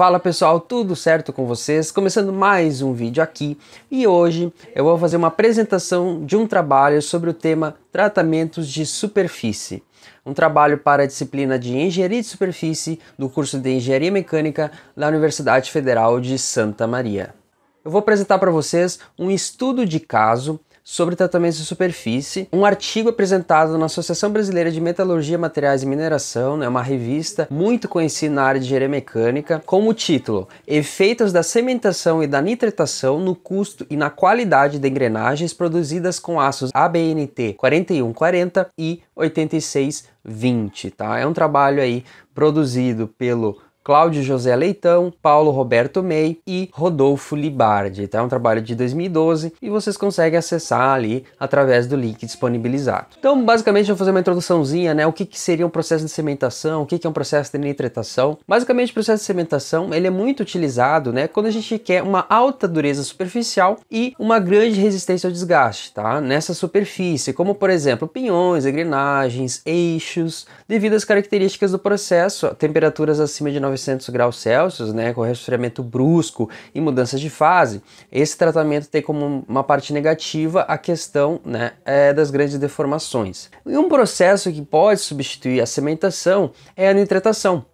Fala pessoal, tudo certo com vocês? Começando mais um vídeo aqui e hoje eu vou fazer uma apresentação de um trabalho sobre o tema Tratamentos de Superfície. Um trabalho para a disciplina de Engenharia de Superfície do curso de Engenharia Mecânica da Universidade Federal de Santa Maria. Eu vou apresentar para vocês um estudo de caso sobre tratamentos de superfície, um artigo apresentado na Associação Brasileira de Metalurgia, Materiais e Mineração, né, uma revista muito conhecida na área de engenharia mecânica, com o título Efeitos da cementação e da nitretação no custo e na qualidade de engrenagens produzidas com aços ABNT 4140 e 8620, tá? É um trabalho aí produzido pelo Cláudio José Leitão, Paulo Roberto May e Rodolfo Libardi. Tá? É um trabalho de 2012 e vocês conseguem acessar ali através do link disponibilizado. Então, basicamente, eu vou fazer uma introduçãozinha, né? O que, que seria um processo de sementação, o que, que é um processo de nitretação. Basicamente, o processo de sementação ele é muito utilizado né, quando a gente quer uma alta dureza superficial e uma grande resistência ao desgaste tá? nessa superfície, como por exemplo pinhões, engrenagens, eixos, devido às características do processo, temperaturas acima de 900 900 graus Celsius, né, com resfriamento brusco e mudanças de fase, esse tratamento tem como uma parte negativa a questão né, é, das grandes deformações. E um processo que pode substituir a cementação é a nitratação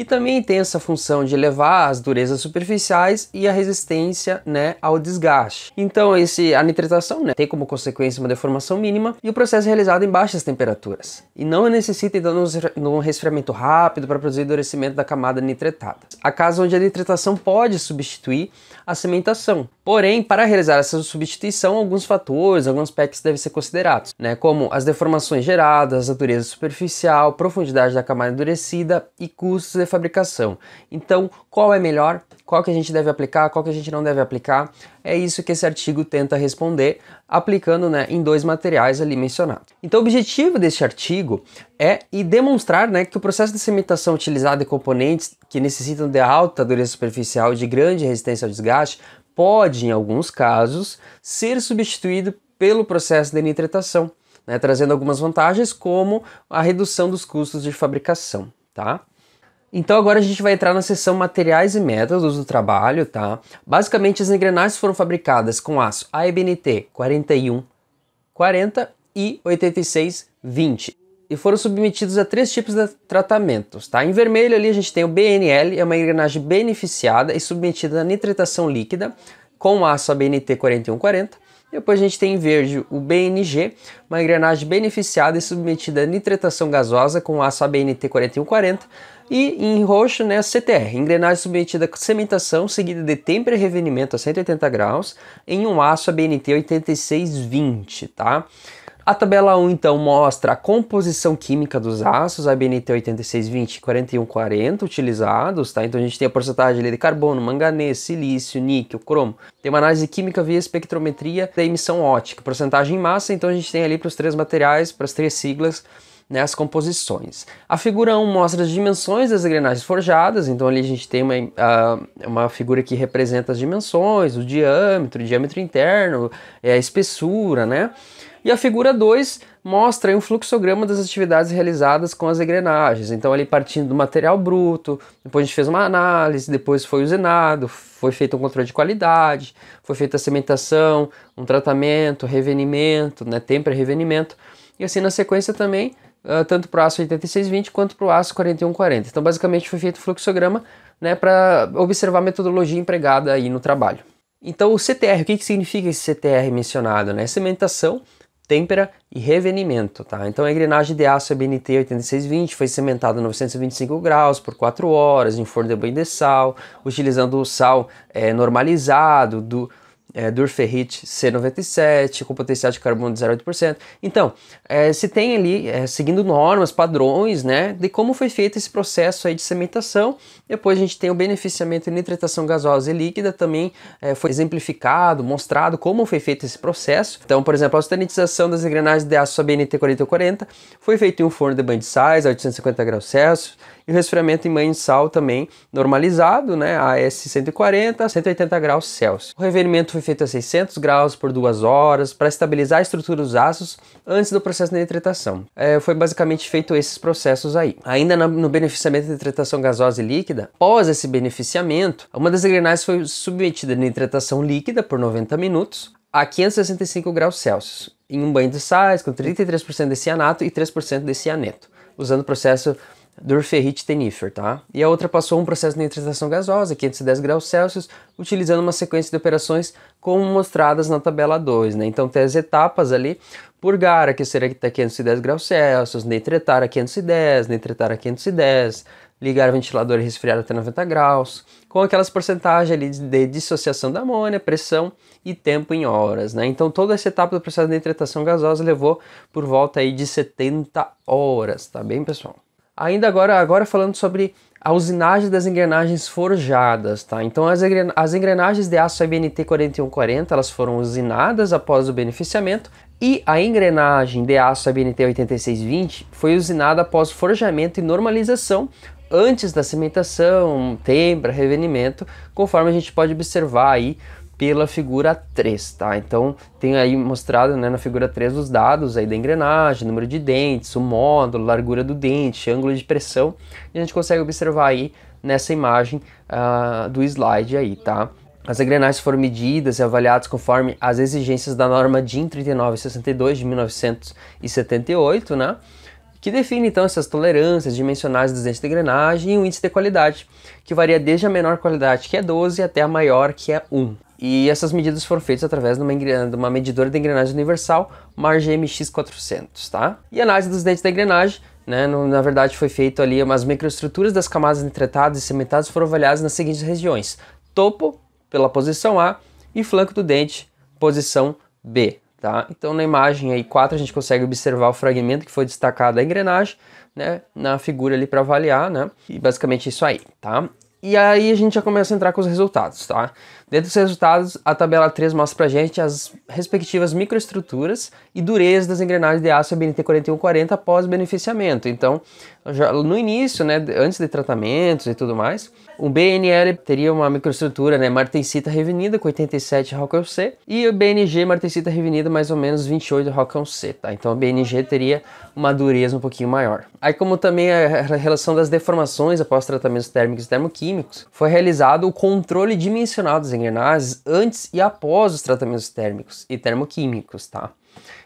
que também tem essa função de elevar as durezas superficiais e a resistência né, ao desgaste. Então esse, a nitretação né, tem como consequência uma deformação mínima e o processo é realizado em baixas temperaturas. E não necessita então de um resfriamento rápido para produzir endurecimento da camada nitretada. A casa onde a nitretação pode substituir a cimentação. Porém, para realizar essa substituição, alguns fatores, alguns pecs devem ser considerados, né, como as deformações geradas, a dureza superficial, profundidade da camada endurecida e custos de fabricação. Então, qual é melhor? Qual que a gente deve aplicar? Qual que a gente não deve aplicar? É isso que esse artigo tenta responder aplicando né, em dois materiais ali mencionados. Então o objetivo deste artigo é e demonstrar né, que o processo de cimentação utilizado em componentes que necessitam de alta dureza superficial e de grande resistência ao desgaste pode, em alguns casos, ser substituído pelo processo de nitretação, né, trazendo algumas vantagens como a redução dos custos de fabricação. Tá? Então agora a gente vai entrar na seção materiais e métodos do trabalho, tá? Basicamente as engrenagens foram fabricadas com aço ABNT 4140 e 8620 e foram submetidos a três tipos de tratamentos, tá? Em vermelho ali a gente tem o BNL, é uma engrenagem beneficiada e submetida à nitritação líquida com aço ABNT 4140 depois a gente tem em verde o BNG, uma engrenagem beneficiada e submetida a nitretação gasosa com aço ABNT 4140, e em roxo, né, CTR, engrenagem submetida a cimentação seguida de tempera e revenimento a 180 graus em um aço ABNT 8620, tá? A tabela 1 então mostra a composição química dos aços ABNT 8620 e 4140 utilizados, tá? Então a gente tem a porcentagem de carbono, manganês, silício, níquel, cromo. Tem uma análise química via espectrometria da emissão ótica, porcentagem em massa, então a gente tem ali para os três materiais, para as três siglas, né, as composições. A figura 1 mostra as dimensões das engrenagens forjadas, então ali a gente tem uma, uh, uma figura que representa as dimensões, o diâmetro, o diâmetro interno, é, a espessura, né? E a figura 2 mostra um fluxograma das atividades realizadas com as engrenagens. Então, ali partindo do material bruto, depois a gente fez uma análise, depois foi usinado, foi feito um controle de qualidade, foi feita a cimentação, um tratamento, revenimento, né, e revenimento. E assim na sequência também, ah, tanto para o aço 8620 quanto para o aço 4140. Então, basicamente, foi feito o fluxograma né, para observar a metodologia empregada aí no trabalho. Então, o CTR, o que, que significa esse CTR mencionado? Né? Cimentação têmpera e revenimento, tá? Então a engrenagem de aço bnt 8620 foi cimentada a 925 graus por 4 horas em forno de banho de sal, utilizando o sal é, normalizado do, é, Durferrit C97, com potencial de carbono de 0,8%. Então, é, se tem ali, é, seguindo normas, padrões, né, de como foi feito esse processo aí de cimentação. Depois a gente tem o beneficiamento em nitratação gasosa e líquida, também é, foi exemplificado, mostrado como foi feito esse processo. Então, por exemplo, a estanitização das engrenagens de aço ABNT 4040 foi feito em um forno de band size a 850 graus Celsius, e o resfriamento em banho de sal também normalizado, né, AS 140 a 180 graus Celsius. O reverimento foi feito a 600 graus por duas horas para estabilizar a estrutura dos aços antes do processo de nitretação. É, foi basicamente feito esses processos aí. Ainda no beneficiamento de nitretação gasosa e líquida, após esse beneficiamento, uma das engrenagens foi submetida à nitretação líquida por 90 minutos a 565 graus Celsius, em um banho de sais com 33% de cianato e 3% de cianeto, usando o processo Dorferite tenifer, tá? E a outra passou um processo de nitratação gasosa, 510 graus Celsius, utilizando uma sequência de operações como mostradas na tabela 2, né? Então tem as etapas ali, purgar, aquecer a 510 tá graus Celsius, nitretar a 510, nitretar a 510, ligar o ventilador e resfriar até 90 graus, com aquelas porcentagens ali de dissociação da amônia, pressão e tempo em horas, né? Então toda essa etapa do processo de nitratação gasosa levou por volta aí de 70 horas, tá bem, pessoal? Ainda agora, agora falando sobre a usinagem das engrenagens forjadas, tá? Então as, as engrenagens de aço IBNT 4140, elas foram usinadas após o beneficiamento e a engrenagem de aço IBNT 8620 foi usinada após forjamento e normalização antes da cimentação, tembra, revenimento, conforme a gente pode observar aí pela figura 3, tá? Então tem aí mostrado né, na figura 3 os dados aí da engrenagem, número de dentes, o módulo, largura do dente, ângulo de pressão, e a gente consegue observar aí nessa imagem uh, do slide aí, tá? As engrenagens foram medidas e avaliadas conforme as exigências da norma DIN 3962 de 1978, né? que define então essas tolerâncias dimensionais dos dentes de engrenagem e o índice de qualidade, que varia desde a menor qualidade, que é 12, até a maior, que é 1. E essas medidas foram feitas através de uma, de uma medidora de engrenagem universal, mx 400 tá? E a análise dos dentes de engrenagem, né, no, na verdade foi feito ali, as microestruturas das camadas entretadas e cementadas foram avaliadas nas seguintes regiões. Topo, pela posição A, e flanco do dente, posição B, Tá? Então na imagem aí 4 a gente consegue observar o fragmento que foi destacado da engrenagem, né, na figura ali para avaliar, né? E basicamente isso aí, tá? E aí a gente já começa a entrar com os resultados, tá? Dentro dos resultados, a tabela 3 mostra para gente as respectivas microestruturas e dureza das engrenagens de aço BNT 4140 após beneficiamento. Então, já no início, né, antes de tratamentos e tudo mais, o BNL teria uma microestrutura, né, martensita revenida com 87 Rockham C e o BNG martensita revenida mais ou menos 28 Rockham C, tá? Então, o BNG teria uma dureza um pouquinho maior. Aí, como também a relação das deformações após tratamentos térmicos e termoquímicos, foi realizado o controle dimensional das engrenagens engrenagens antes e após os tratamentos térmicos e termoquímicos, tá?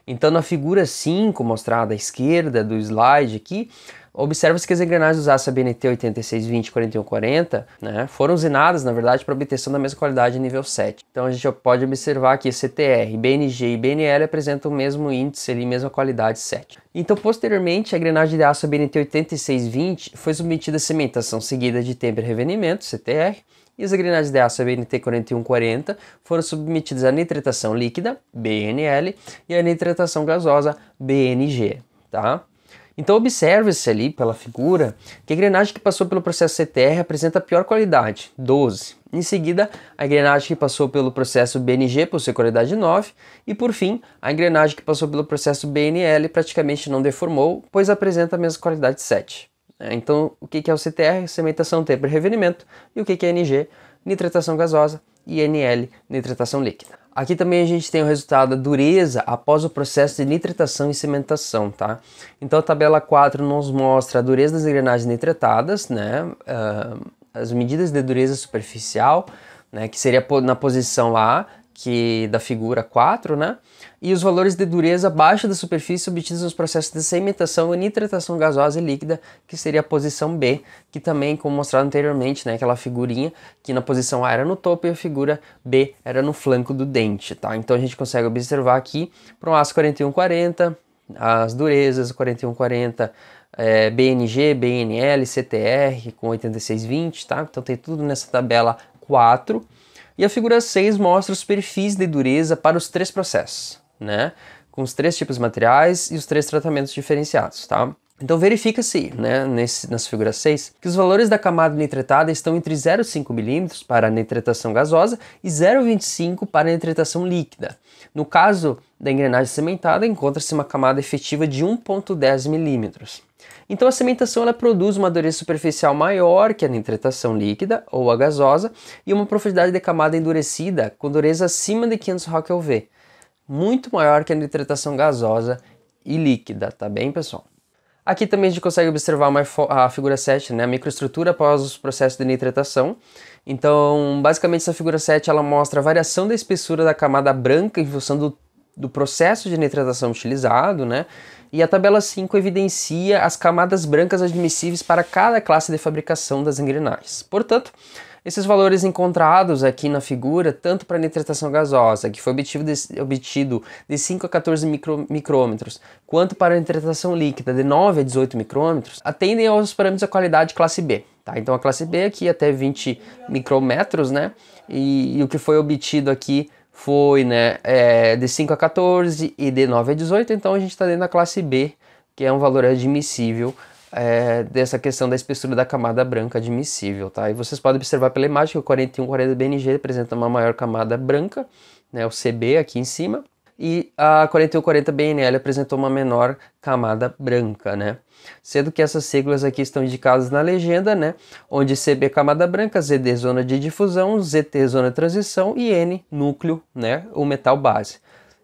Então, na figura 5, mostrada à esquerda do slide aqui, observa-se que as engrenagens usadas a BNT 8620 4140 né, foram usinadas, na verdade, para obtenção da mesma qualidade nível 7. Então, a gente pode observar que CTR, BNG e BNL apresentam o mesmo índice ali, mesma qualidade 7. Então, posteriormente, a engrenagem de aço BNT 8620 foi submetida à cimentação seguida de tempera e revenimento, CTR, e as agrinados de aço BNT4140 foram submetidas à nitratação líquida, BNL, e à nitratação gasosa, BNG. Tá? Então observe-se ali pela figura que a engrenagem que passou pelo processo CTR apresenta a pior qualidade, 12. Em seguida, a engrenagem que passou pelo processo BNG possui qualidade 9. E por fim, a engrenagem que passou pelo processo BNL praticamente não deformou, pois apresenta a mesma qualidade 7. É, então, o que é o CTR? Cementação tempo e revenimento. E o que é NG? Nitratação gasosa e NL, nitratação líquida. Aqui também a gente tem o resultado da dureza após o processo de nitratação e cimentação, tá? Então a tabela 4 nos mostra a dureza das engrenagens nitratadas, né? Uh, as medidas de dureza superficial, né? Que seria na posição A, que da figura 4, né? E os valores de dureza baixa da superfície obtidos nos processos de sedimentação e nitratação gasosa e líquida, que seria a posição B, que também, como mostrado anteriormente, né, aquela figurinha que na posição A era no topo e a figura B era no flanco do dente, tá? Então a gente consegue observar aqui para um aço 4140, as durezas 4140, é, BNG, BNL, CTR com 8620, tá? Então tem tudo nessa tabela 4. E a figura 6 mostra os perfis de dureza para os três processos, né? Com os três tipos de materiais e os três tratamentos diferenciados, tá? Então verifica-se né, nesse, nas figuras 6 que os valores da camada nitretada estão entre 0,5 mm para a nitretação gasosa e 0,25 para a nitretação líquida. No caso da engrenagem cimentada, encontra-se uma camada efetiva de 1,10 mm. Então a cimentação ela produz uma dureza superficial maior que a nitretação líquida ou a gasosa e uma profundidade de camada endurecida com dureza acima de 500 Rock V, muito maior que a nitretação gasosa e líquida, tá bem pessoal? Aqui também a gente consegue observar uma, a figura 7, né, a microestrutura após os processos de nitratação. Então, basicamente, essa figura 7 ela mostra a variação da espessura da camada branca em função do, do processo de nitratação utilizado, né? E a tabela 5 evidencia as camadas brancas admissíveis para cada classe de fabricação das engrenagens. Portanto, esses valores encontrados aqui na figura, tanto para a nitratação gasosa, que foi obtido de, obtido de 5 a 14 micro, micrômetros, quanto para a nitratação líquida de 9 a 18 micrômetros, atendem aos parâmetros da qualidade classe B. Tá? Então a classe B aqui até 20 micrômetros, né? E, e o que foi obtido aqui foi né, é, de 5 a 14 e de 9 a 18, então a gente está dentro da classe B, que é um valor admissível é, dessa questão da espessura da camada branca admissível, tá? E vocês podem observar pela imagem que o 4140 BNG apresenta uma maior camada branca, né, o CB aqui em cima, e a 4140 BNL apresentou uma menor camada branca, né? Sendo que essas siglas aqui estão indicadas na legenda, né? Onde CB camada branca, ZD zona de difusão, ZT zona de transição e N núcleo, né? O metal base.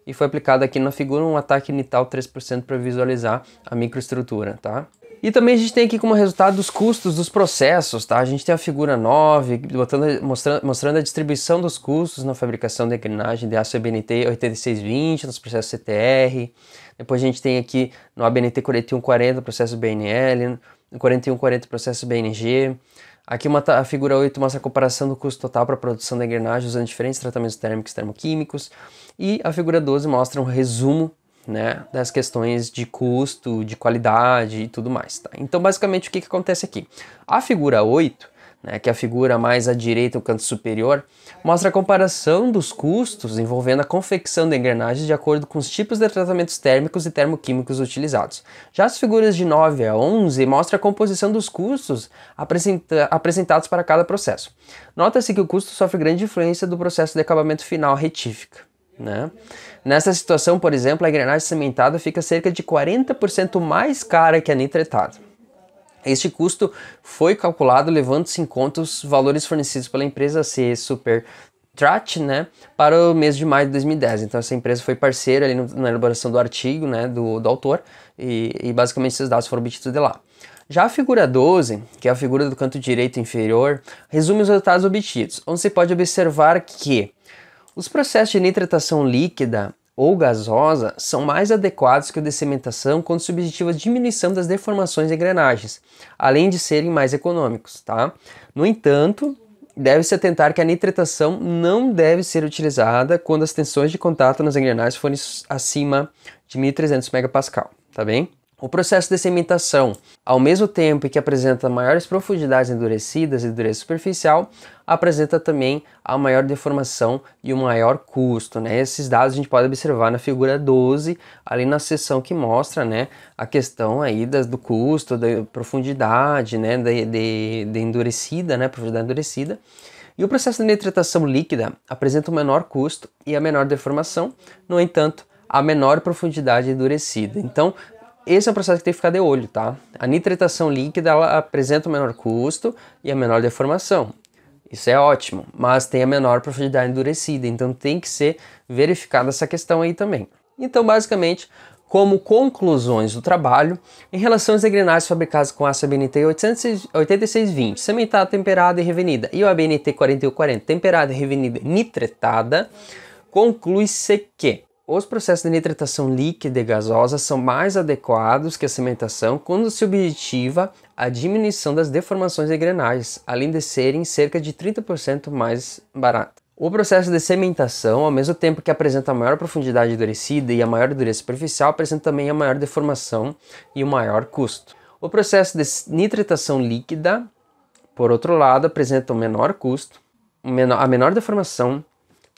E foi aplicado aqui na figura um ataque nital 3% para visualizar a microestrutura, tá? E também a gente tem aqui como resultado os custos dos processos, tá? A gente tem a figura 9, botando, mostrando, mostrando a distribuição dos custos na fabricação da engrenagem de aço ABNT 8620, nos processos CTR. Depois a gente tem aqui no ABNT 4140, processo BNL, no 4140, processo BNG. Aqui uma, a figura 8 mostra a comparação do custo total para a produção da engrenagem usando diferentes tratamentos térmicos e termoquímicos. E a figura 12 mostra um resumo né, das questões de custo, de qualidade e tudo mais. Tá? Então, basicamente, o que, que acontece aqui? A figura 8, né, que é a figura mais à direita, o canto superior, mostra a comparação dos custos envolvendo a confecção da engrenagem de acordo com os tipos de tratamentos térmicos e termoquímicos utilizados. Já as figuras de 9 a 11 mostra a composição dos custos apresenta apresentados para cada processo. Nota-se que o custo sofre grande influência do processo de acabamento final retífica. Né? Nessa situação, por exemplo, a engrenagem cimentada fica cerca de 40% mais cara que a nitretada. Este custo foi calculado levando-se em conta os valores fornecidos pela empresa C Super Trat, né, para o mês de maio de 2010. Então essa empresa foi parceira ali no, na elaboração do artigo, né, do, do autor, e, e basicamente esses dados foram obtidos de lá. Já a figura 12, que é a figura do canto direito inferior, resume os resultados obtidos, onde se pode observar que os processos de nitratação líquida ou gasosa são mais adequados que o de cimentação quando subjetiva a diminuição das deformações de engrenagens, além de serem mais econômicos, tá? No entanto, deve-se atentar que a nitratação não deve ser utilizada quando as tensões de contato nas engrenagens forem acima de 1300 MPa, tá bem? O processo de sedimentação, ao mesmo tempo que apresenta maiores profundidades endurecidas e dureza superficial, apresenta também a maior deformação e o maior custo. Né? Esses dados a gente pode observar na figura 12, ali na seção que mostra né, a questão aí das, do custo, da profundidade, né, de, de, de endurecida, né, profundidade endurecida. E o processo de nitratação líquida apresenta o menor custo e a menor deformação, no entanto, a menor profundidade endurecida. Então, esse é o processo que tem que ficar de olho, tá? A nitretação líquida ela apresenta o menor custo e a menor deformação. Isso é ótimo, mas tem a menor profundidade endurecida, então tem que ser verificada essa questão aí também. Então, basicamente, como conclusões do trabalho, em relação aos engrenagens fabricadas com aço ABNT 8620, sementada, temperada e revenida, e o ABNT 4140, temperada, revenida e nitretada, conclui-se que os processos de nitratação líquida e gasosa são mais adequados que a cimentação quando se objetiva a diminuição das deformações de engrenagens, além de serem cerca de 30% mais baratas. O processo de cimentação, ao mesmo tempo que apresenta a maior profundidade endurecida e a maior dureza superficial, apresenta também a maior deformação e o maior custo. O processo de nitratação líquida, por outro lado, apresenta um menor custo, a menor deformação,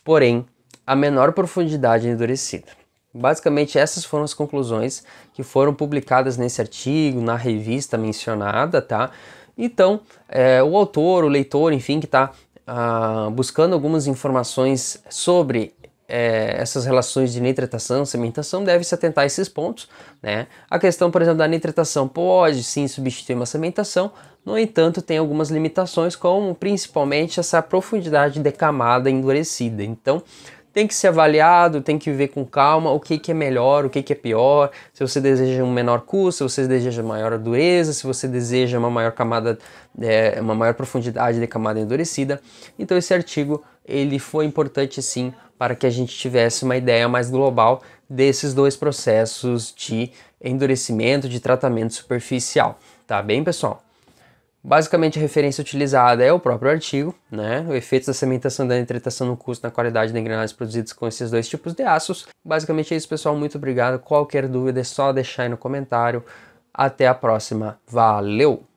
porém a menor profundidade endurecida. Basicamente, essas foram as conclusões que foram publicadas nesse artigo, na revista mencionada, tá? Então, é, o autor, o leitor, enfim, que está ah, buscando algumas informações sobre é, essas relações de nitratação, cementação, deve se atentar a esses pontos, né? A questão, por exemplo, da nitratação pode sim substituir uma cementação, no entanto, tem algumas limitações, como principalmente essa profundidade de camada endurecida. Então, tem que ser avaliado, tem que ver com calma o que, que é melhor, o que, que é pior, se você deseja um menor custo, se você deseja maior dureza, se você deseja uma maior camada, é, uma maior profundidade de camada endurecida. Então esse artigo ele foi importante sim para que a gente tivesse uma ideia mais global desses dois processos de endurecimento, de tratamento superficial. Tá bem, pessoal? Basicamente, a referência utilizada é o próprio artigo, né? O efeito da cimentação da entretação no custo na qualidade da engrenagens produzidas com esses dois tipos de aços. Basicamente é isso, pessoal. Muito obrigado. Qualquer dúvida é só deixar aí no comentário. Até a próxima. Valeu!